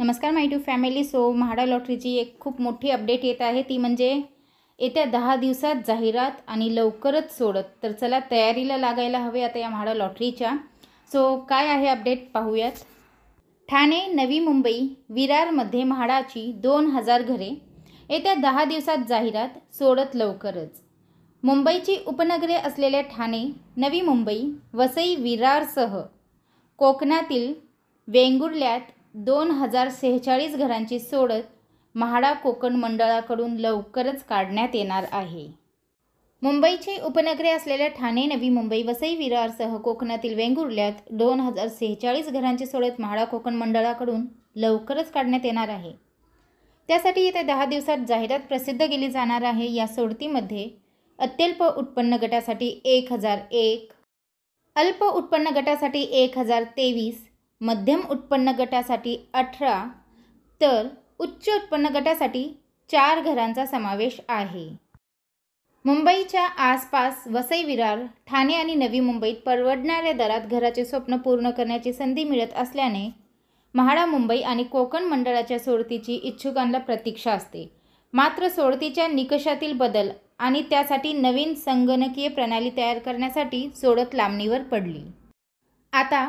नमस्कार my to family so MHADA लॉटरीची एक खूप मोठी अपडेट येत आहे ती म्हणजे येत्या दहा दिवसात जाहिरात आणि लवकरच सोडत तर चला तयारीला लागायला हवे आता या म्हाडा लॉटरीच्या सो काय आहे अपडेट पाहूयात ठाणे नवी मुंबई विरारमध्ये म्हाडाची दोन हजार घरे येत्या दहा दिवसात जाहिरात सोडत लवकरच मुंबईची उपनगरे असलेल्या ठाणे नवी मुंबई वसई विरारसह कोकणातील वेंगुर्ल्यात दोन हजार सेहेचाळीस घरांची सोडत म्हाडा कोकण मंडळाकडून लवकरच काढण्यात येणार आहे मुंबईचे उपनगरे असलेल्या ठाणे नवी मुंबई वसई विरारसह कोकणातील वेंगुर्ल्यात दोन हजार सेहेचाळीस घरांची सोडत म्हाडा कोकण मंडळाकडून लवकरच काढण्यात येणार आहे त्यासाठी येत्या दहा दिवसात जाहिरात प्रसिद्ध केली जाणार आहे या सोडतीमध्ये अत्यल्प उत्पन्न गटासाठी एक हजार एक अल्प उत्पन्न गटासाठी एक हजार तेवीस मध्यम उत्पन्न गटासाठी अठरा तर उच्च उत्पन्न गटासाठी चार घरांचा समावेश आहे मुंबईच्या आसपास वसई विरार ठाणे आणि नवी मुंबईत परवडणाऱ्या दरात घराचे स्वप्न पूर्ण करण्याची संधी मिळत असल्याने म्हाडा मुंबई आणि कोकण मंडळाच्या सोडतीची इच्छुकांना प्रतीक्षा असते मात्र सोडतीच्या निकषातील बदल आणि त्यासाठी नवीन संगणकीय प्रणाली तयार करण्यासाठी सोडत लांबणीवर पडली आता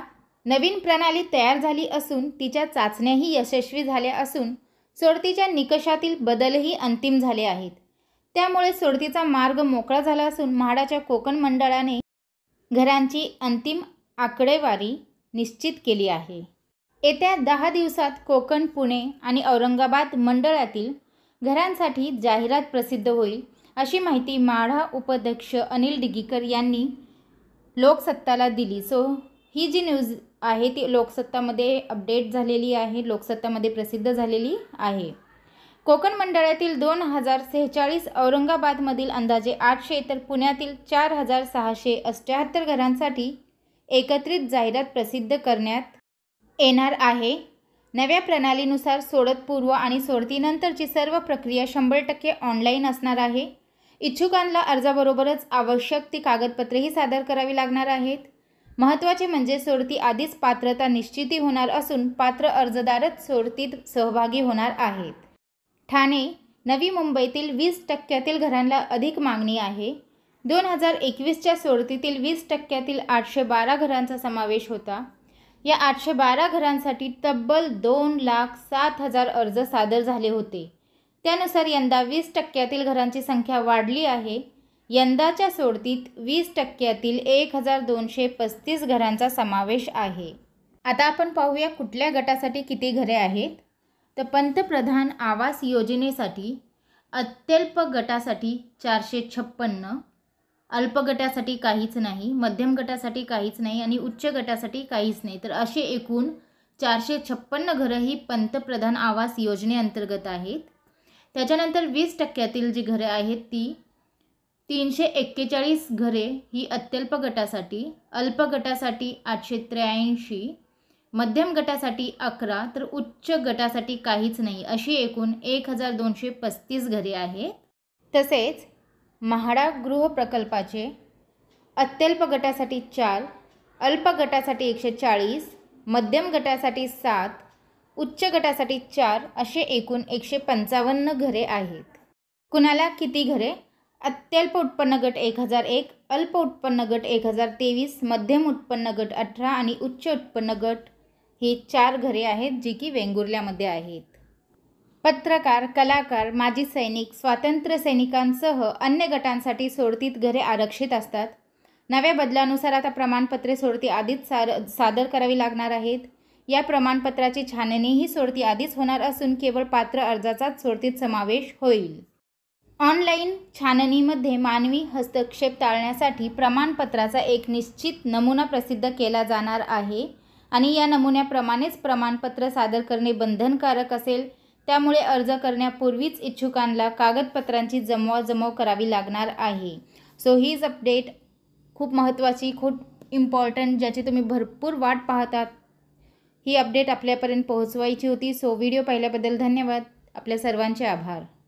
नवीन प्रणाली तयार झाली असून तिच्या चाचण्याही यशस्वी झाल्या असून सोडतीच्या निकषातील बदलही अंतिम झाले आहेत त्यामुळे सोडतीचा मार्ग मोकळा झाला असून म्हाडाच्या कोकण मंडळाने घरांची अंतिम आकडेवारी निश्चित केली आहे येत्या दहा दिवसात कोकण पुणे आणि औरंगाबाद मंडळातील घरांसाठी जाहिरात प्रसिद्ध होईल अशी माहिती माढा उपाध्यक्ष अनिल डिगीकर यांनी लोकसत्ताला दिली सो ही जी न्यूज आहे ती लोकसत्तामध्ये अपडेट झालेली आहे लोकसत्तामध्ये प्रसिद्ध झालेली आहे कोकण मंडळातील दोन हजार सेहेचाळीस औरंगाबादमधील अंदाजे आठशे तर पुण्यातील चार हजार सहाशे अष्ट्याहत्तर घरांसाठी एकत्रित जाहिरात प्रसिद्ध करण्यात येणार आहे नव्या प्रणालीनुसार सोडतपूर्व आणि सोडतीनंतरची सर्व प्रक्रिया शंभर टक्के ऑनलाईन असणार आहे इच्छुकांना अर्जाबरोबरच आवश्यक ती कागदपत्रेही सादर करावी लागणार आहेत महत्त्वाचे म्हणजे सोडती आधीच पात्रता निश्चिती होणार असून पात्र अर्जदारच सोडतीत सहभागी होणार आहेत ठाणे नवी मुंबईतील वीस टक्क्यातील घरांना अधिक मागणी आहे दोन हजार एकवीसच्या सोडतीतील वीस टक्क्यातील आठशे बारा घरांचा समावेश होता या आठशे बारा घरांसाठी तब्बल दोन लाख सात हजार अर्ज सादर झाले होते त्यानुसार यंदा वीस टक्क्यातील घरांची संख्या वाढली आहे यंदाच्या सोडतीत वीस टक्क्यातील एक हजार दोनशे पस्तीस घरांचा समावेश आहे आता आपण पाहूया कुठल्या गटासाठी किती घरे आहेत तर पंतप्रधान आवास योजनेसाठी अत्यल्प गटासाठी चारशे छप्पन्न अल्प गटासाठी काहीच नाही मध्यम गटासाठी काहीच नाही आणि उच्च गटासाठी काहीच नाही तर असे एकूण चारशे छप्पन्न घरं ही पंतप्रधान आवास योजनेअंतर्गत आहेत त्याच्यानंतर वीस टक्क्यातील जी घरं आहेत ती तीनशे एक्केचाळीस घरे ही अत्यल्प गटासाठी अल्प गटासाठी आठशे त्र्याऐंशी मध्यम गटासाठी अकरा तर उच्च गटासाठी काहीच नाही अशी एकूण एक हजार दोनशे पस्तीस घरे आहेत तसेच महाडा गृह प्रकल्पाचे अत्यल्प गटासाठी चार अल्प गटासाठी एकशे चाळीस मध्यम गटासाठी सात उच्च गटासाठी चार असे एकूण एकशे पंचावन्न घरे आहेत कुणाला किती घरे अत्यल्प उत्पन्न गट एक हजार एक अल्प उत्पन्न गट एक हजार तेवीस मध्यम उत्पन्न गट अठरा आणि उच्च उत्पन्न गट ही चार घरे आहेत जी की वेंगुर्ल्यामध्ये आहेत पत्रकार कलाकार माजी सैनिक स्वातंत्र्य सैनिकांसह अन्य गटांसाठी सोडतीत घरे आरक्षित असतात नव्या बदलानुसार आता प्रमाणपत्रे सोडती आधीच सार सादर करावी लागणार आहेत या प्रमाणपत्राची छाननीही सोडती आधीच होणार असून केवळ पात्र अर्जाचाच सोडतीत समावेश होईल ऑनलाईन छाननीमध्ये मानवी हस्तक्षेप टाळण्यासाठी प्रमाणपत्राचा एक निश्चित नमुना प्रसिद्ध केला जाणार आहे आणि या नमुन्याप्रमाणेच प्रमाणपत्र सादर करणे बंधनकारक असेल त्यामुळे अर्ज करण्यापूर्वीच इच्छुकांना कागदपत्रांची जमवाजमव करावी लागणार आहे सो हीच अपडेट खूप महत्त्वाची खूप इम्पॉर्टंट ज्याची तुम्ही भरपूर वाट पाहतात ही अपडेट आपल्यापर्यंत पोहोचवायची होती सो व्हिडिओ पाहिल्याबद्दल धन्यवाद आपल्या सर्वांचे आभार